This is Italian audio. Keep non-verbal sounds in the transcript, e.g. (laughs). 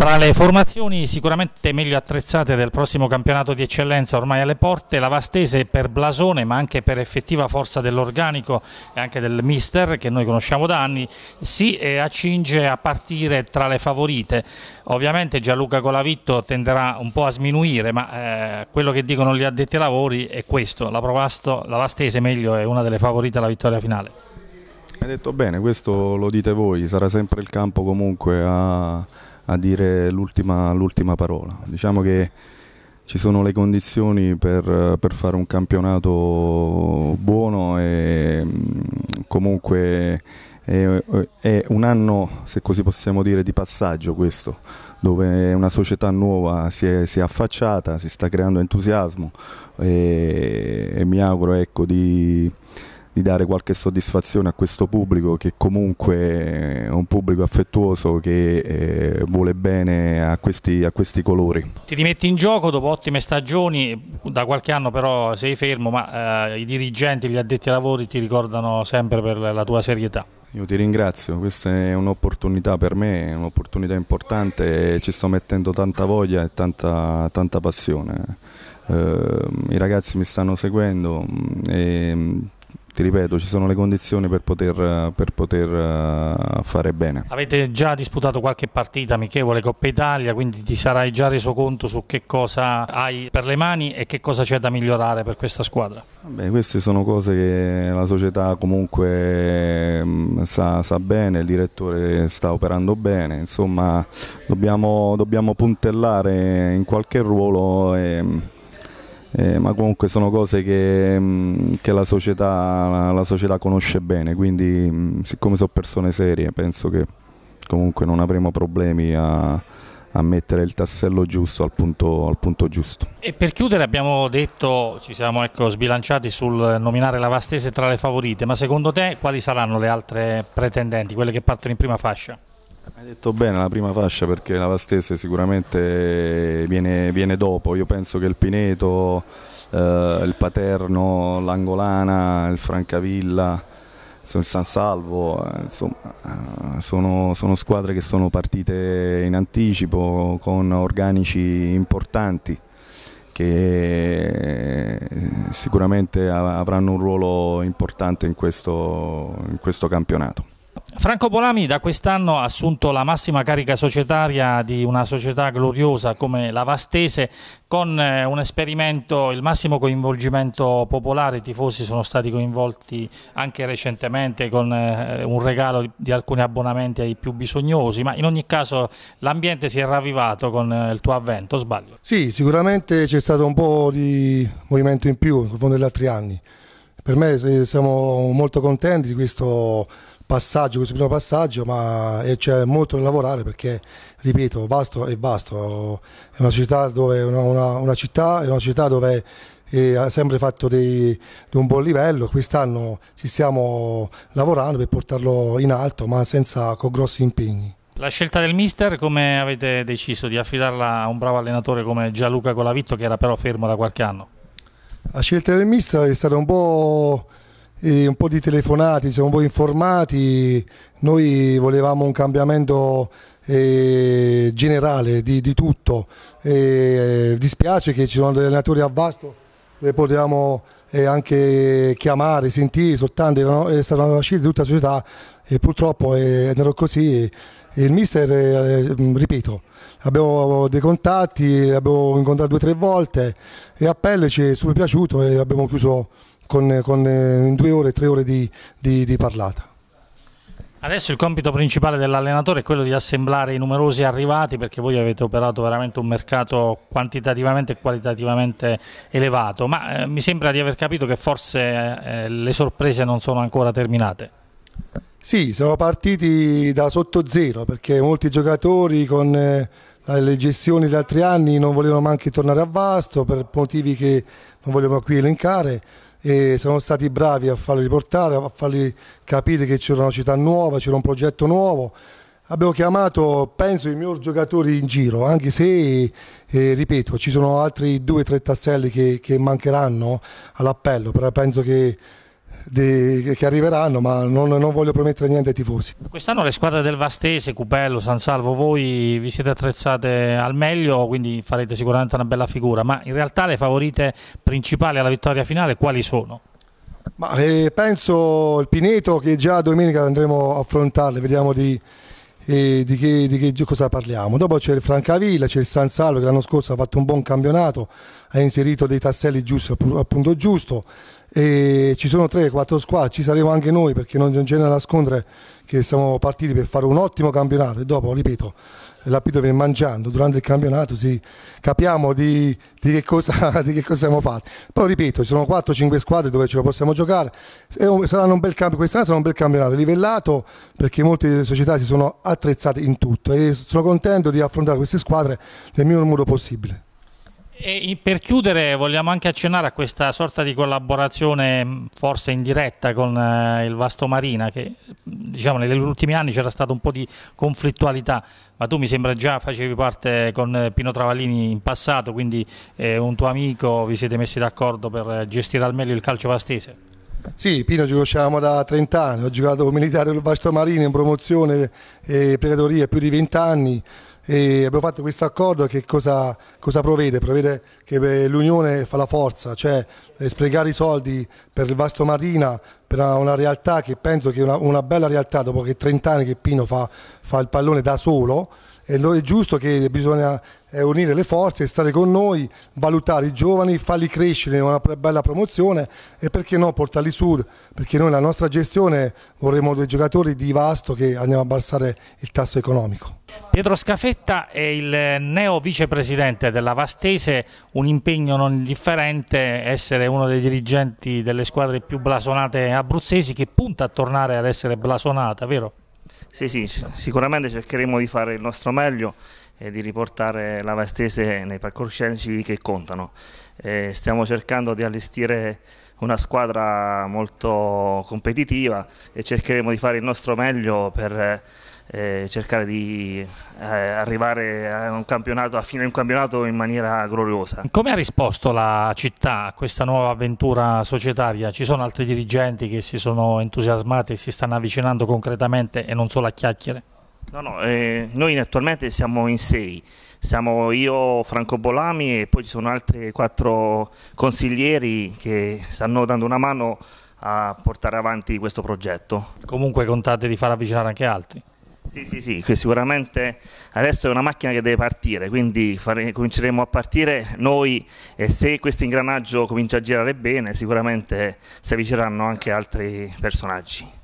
Tra le formazioni sicuramente meglio attrezzate del prossimo campionato di eccellenza ormai alle porte, la Vastese per blasone ma anche per effettiva forza dell'organico e anche del mister che noi conosciamo da anni, si eh, accinge a partire tra le favorite. Ovviamente Gianluca Colavitto tenderà un po' a sminuire ma eh, quello che dicono gli addetti ai lavori è questo, la, Provasto, la Vastese meglio è una delle favorite alla vittoria finale. Hai detto bene, questo lo dite voi, sarà sempre il campo comunque a a dire l'ultima, l'ultima parola. Diciamo che ci sono le condizioni per, per fare un campionato buono e mm, comunque è, è, un anno, se così possiamo dire, di passaggio questo, dove una società nuova si è, si è affacciata, si sta creando entusiasmo e, e mi auguro ecco, di di dare qualche soddisfazione a questo pubblico che comunque è un pubblico affettuoso che eh, vuole bene a questi, a questi, colori. Ti rimetti in gioco dopo ottime stagioni, da qualche anno però sei fermo, ma eh, i dirigenti, gli addetti ai lavori ti ricordano sempre per la tua serietà. Io ti ringrazio, questa è un'opportunità per me, è un'opportunità importante e ci sto mettendo tanta voglia e tanta, tanta passione. Eh, I ragazzi mi stanno seguendo e ehm, ti ripeto, ci sono le condizioni per poter, per poter, eh, fare bene. Avete già disputato qualche partita amichevole Coppa Italia, quindi ti sarai già reso conto su che cosa hai per le mani e che cosa c'è da migliorare per questa squadra. Beh, queste sono cose che la società comunque mm, sa, sa bene, il direttore sta operando bene, insomma dobbiamo, dobbiamo puntellare in qualche ruolo. E, mm, eh, ma comunque sono cose che, mm, che la, società, la, società, conosce bene, quindi mm, siccome sono persone serie penso che comunque non avremo problemi a, a mettere il tassello giusto al punto, al punto, giusto. E per chiudere abbiamo detto, ci siamo ecco, sbilanciati sul nominare la Vastese tra le favorite, ma secondo te quali saranno le altre pretendenti, quelle che partono in prima fascia? Hai detto bene la prima fascia perché la Vastese sicuramente viene, viene dopo, io penso che il Pineto, eh, il Paterno, l'Angolana, il Francavilla, il San Salvo, eh, insomma, eh, sono, sono, squadre che sono partite in anticipo con organici importanti che eh, sicuramente avranno un ruolo importante in questo, in questo campionato. Franco Bolami da quest'anno ha assunto la massima carica societaria di una società gloriosa come la Vastese con eh, un esperimento, il massimo coinvolgimento popolare, i tifosi sono stati coinvolti anche recentemente con eh, un regalo di alcuni abbonamenti ai più bisognosi, ma in ogni caso l'ambiente si è ravvivato con eh, il tuo avvento, sbaglio? Sì, sicuramente c'è stato un po' di movimento in più nel fondo degli altri anni. Per me siamo molto contenti di questo passaggio, questo primo passaggio, ma c'è molto da lavorare perché, ripeto, vasto è vasto, è una città dove, una, una, una città, è una città dove e eh, ha sempre fatto dei, di un buon livello. Quest'anno ci stiamo lavorando per portarlo in alto, ma senza con grossi impegni. La scelta del mister, come avete deciso di affidarla a un bravo allenatore come Gianluca Colavitto, che era però fermo da qualche anno? La scelta del mister è stata un po' un po' di telefonati, siamo un po' informati, noi volevamo un cambiamento eh, generale di, di tutto, eh, dispiace che ci sono degli allenatori a vasto, le potevamo eh, anche chiamare, sentire, soltanto erano, è eh, stata una scelta di tutta la società e purtroppo è eh, andato così. il mister, eh, ripeto, abbiamo dei contatti, l'abbiamo incontrato due o tre volte e a pelle ci è super piaciuto e abbiamo chiuso con, con eh, in due ore, tre ore di, di, di parlata. Adesso il compito principale dell'allenatore è quello di assemblare i numerosi arrivati perché voi avete operato veramente un mercato quantitativamente e qualitativamente elevato, ma eh, mi sembra di aver capito che forse eh, le sorprese non sono ancora terminate. Sì, siamo partiti da sotto zero perché molti giocatori con eh, le gestioni di altri anni non volevano neanche tornare a Vasto per motivi che non vogliamo qui elencare e sono stati bravi a farli riportare, a farli capire che c'era una città nuova, c'era un progetto nuovo. Abbiamo chiamato, penso, i migliori giocatori in giro, anche se, eh, ripeto, ci sono altri due o tre tasselli che, che mancheranno all'appello, però penso che di, che arriveranno, ma non, non, voglio promettere niente ai tifosi. Quest'anno le squadre del Vastese, Cupello, San Salvo, voi vi siete attrezzate al meglio, quindi farete sicuramente una bella figura, ma in realtà le favorite principali alla vittoria finale quali sono? Ma, eh, penso il Pineto che già domenica andremo a affrontarle, vediamo di, eh, di, che, di che, cosa parliamo. Dopo c'è il Francavilla, c'è il San Salvo che l'anno scorso ha fatto un buon campionato, ha inserito dei tasselli giusti al punto giusto. E ci sono 3-4 squadre, ci saremo anche noi perché non c'è da nascondere che siamo partiti per fare un ottimo campionato e dopo, ripeto, l'Apito viene mangiando durante il campionato, sì, capiamo di, di, che cosa, (laughs) di, che cosa, siamo fatti. Però ripeto, ci sono 4-5 squadre dove ce la possiamo giocare, saranno un bel camp- quest'anno sarà un bel campionato livellato perché molte società si sono attrezzate in tutto e sono contento di affrontare queste squadre nel miglior modo possibile. E per chiudere vogliamo anche accennare a questa sorta di collaborazione forse indiretta con eh, il Vasto Marina che diciamo negli ultimi anni c'era stato un po' di conflittualità ma tu mi sembra già facevi parte con eh, Pino Travallini in passato quindi eh, un tuo amico vi siete messi d'accordo per gestire al meglio il calcio vastese sì, Pino ci conosciamo da 30 anni, ho giocato militare al Vasto Marina in promozione e eh, pregatoria più di 20 anni e abbiamo fatto questo accordo che cosa, cosa, provvede? Provvede che eh, l'Unione fa la forza, cioè eh, sprecare i soldi per il Vasto Marina, per una, realtà che penso che è una, una, bella realtà dopo che 30 anni che Pino fa, fa il pallone da solo, e lo è giusto che bisogna eh, unire le forze, stare con noi, valutare i giovani, farli crescere in una bella promozione e perché no portarli su, perché noi la nostra gestione vorremmo dei giocatori di vasto che andiamo a abbassare il tasso economico. Pietro Scafetta è il neo vicepresidente della Vastese, un impegno non indifferente, essere uno dei dirigenti delle squadre più blasonate abruzzesi che punta a tornare ad essere blasonata, vero? Sì, sì, sicuramente cercheremo di fare il nostro meglio e di riportare la Vastese nei palcoscenici che contano. E stiamo cercando di allestire una squadra molto competitiva e cercheremo di fare il nostro meglio per eh, cercare di eh, arrivare a, un campionato, a finire un campionato in maniera gloriosa. Come ha risposto la città a questa nuova avventura societaria? Ci sono altri dirigenti che si sono entusiasmati e si stanno avvicinando concretamente e non solo a chiacchiere? No, no, eh, noi attualmente siamo in sei, siamo io, Franco Bolami e poi ci sono altri quattro consiglieri che stanno dando una mano a portare avanti questo progetto. Comunque contate di far avvicinare anche altri? Sì, sì, sì, sicuramente adesso è una macchina che deve partire, quindi fare, cominceremo a partire noi e se questo ingranaggio comincia a girare bene sicuramente si avvicineranno anche altri personaggi.